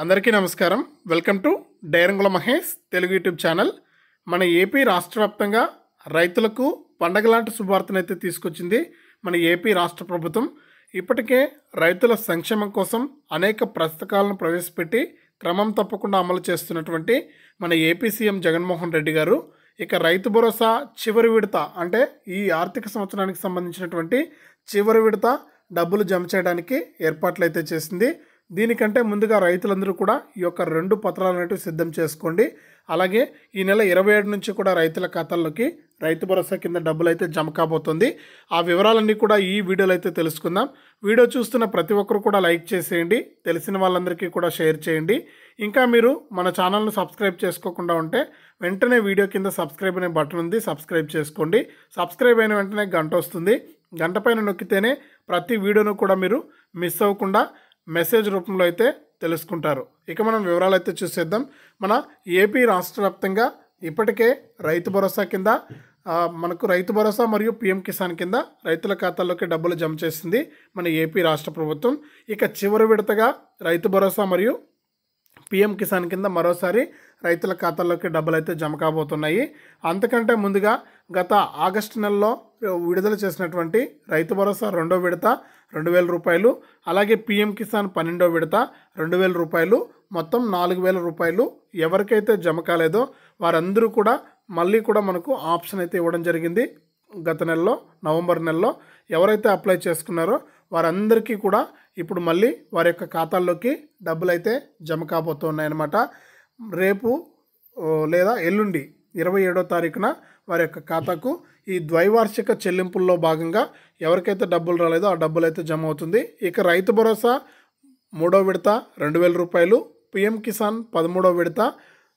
అందరికీ నమస్కారం welcome to డైరంగుల మహేష్ తెలుగు యూట్యూబ్ ఛానల్ మన ఏపీ రాష్ట్ర వ్యాప్తంగా రైతులకు పండగలాంటి శుభార్తనైతే తీసుకొచ్చింది మన ఏపీ రాష్ట్ర ప్రభుత్వం ఇప్పటికే రైతుల సంక్షేమం కోసం అనేక ప్రస్తకాలను ప్రవేశపెట్టి క్రమం తప్పకుండా అమలు చేస్తున్నటువంటి మన ఏపీ సీఎం జగన్మోహన్ రెడ్డి గారు ఇక రైతు భరోసా చివరి విడత అంటే ఈ ఆర్థిక సంవత్సరానికి సంబంధించినటువంటి చివరి విడత డబ్బులు జమ చేయడానికి ఏర్పాట్లు అయితే చేసింది దీనికంటే ముందుగా రైతులందరూ కూడా ఈ యొక్క రెండు పత్రాలు సిద్ధం చేసుకోండి అలాగే ఈ నెల ఇరవై ఏడు నుంచి కూడా రైతుల ఖాతాల్లోకి రైతు భరోసా కింద డబ్బులు అయితే జమ కాబోతుంది ఆ వివరాలన్నీ కూడా ఈ వీడియోలో అయితే తెలుసుకుందాం వీడియో చూస్తున్న ప్రతి ఒక్కరు కూడా లైక్ చేసేయండి తెలిసిన వాళ్ళందరికీ కూడా షేర్ చేయండి ఇంకా మీరు మన ఛానల్ను సబ్స్క్రైబ్ చేసుకోకుండా ఉంటే వెంటనే వీడియో కింద సబ్స్క్రైబ్ అనే బటన్ ఉంది సబ్స్క్రైబ్ చేసుకోండి సబ్స్క్రైబ్ అయిన వెంటనే గంట వస్తుంది గంట పైన నొక్కితేనే ప్రతి వీడియోను కూడా మీరు మిస్ అవ్వకుండా మెసేజ్ రూపంలో అయితే తెలుసుకుంటారు ఇక మనం వివరాలు అయితే చూసేద్దాం మన ఏపీ రాష్ట్ర వ్యాప్తంగా ఇప్పటికే రైతు భరోసా కింద మనకు రైతు భరోసా మరియు పీఎం కిసాన్ కింద రైతుల ఖాతాల్లోకి డబ్బులు జమ చేసింది మన ఏపీ రాష్ట్ర ప్రభుత్వం ఇక చివరి విడతగా రైతు భరోసా మరియు పిఎం కిసాన్ కింద మరోసారి రైతుల ఖాతాల్లోకి డబ్బులు అయితే జమ కాబోతున్నాయి అంతకంటే ముందుగా గత ఆగస్టు నెలలో విడుదల చేసినటువంటి రైతు భరోసా రెండో విడత రెండు వేల రూపాయలు అలాగే పిఎం కిసాన్ పన్నెండో విడత రెండు వేల రూపాయలు మొత్తం నాలుగు వేల రూపాయలు ఎవరికైతే జమ కాలేదో వారందరూ కూడా మళ్ళీ కూడా మనకు ఆప్షన్ అయితే ఇవ్వడం జరిగింది గత నెలలో నవంబర్ నెలలో ఎవరైతే అప్లై చేసుకున్నారో వారందరికీ కూడా ఇప్పుడు మళ్ళీ వారి యొక్క ఖాతాల్లోకి డబ్బులు అయితే జమ కాబోతున్నాయన్నమాట రేపు లేదా ఎల్లుండి ఇరవై ఏడో తారీఖున వారి యొక్క ఖాతాకు ఈ ద్వైవార్షిక చెల్లింపుల్లో భాగంగా ఎవరికైతే డబ్బులు రాలేదో ఆ డబ్బులు అయితే జమ అవుతుంది ఇక రైతు భరోసా మూడో విడత రెండు వేల రూపాయలు పిఎం కిసాన్ పదమూడో విడత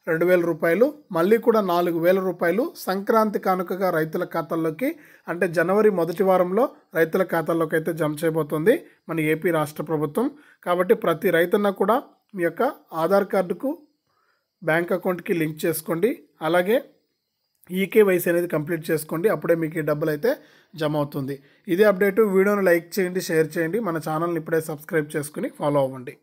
రెండు వేల రూపాయలు మళ్ళీ కూడా నాలుగు వేల రూపాయలు సంక్రాంతి కానుకగా రైతుల ఖాతాల్లోకి అంటే జనవరి మొదటి వారంలో రైతుల ఖాతాల్లోకి అయితే జమ చేయబోతుంది మన ఏపీ రాష్ట్ర ప్రభుత్వం కాబట్టి ప్రతి రైతన్న కూడా మీ యొక్క ఆధార్ కార్డుకు బ్యాంక్ అకౌంట్కి లింక్ చేసుకోండి అలాగే ఈకేవైసీ అనేది కంప్లీట్ చేసుకోండి అప్పుడే మీకు ఈ డబ్బులు అయితే జమ అవుతుంది ఇదే అప్డేటు వీడియోను లైక్ చేయండి షేర్ చేయండి మన ఛానల్ని ఇప్పుడే సబ్స్క్రైబ్ చేసుకుని ఫాలో అవ్వండి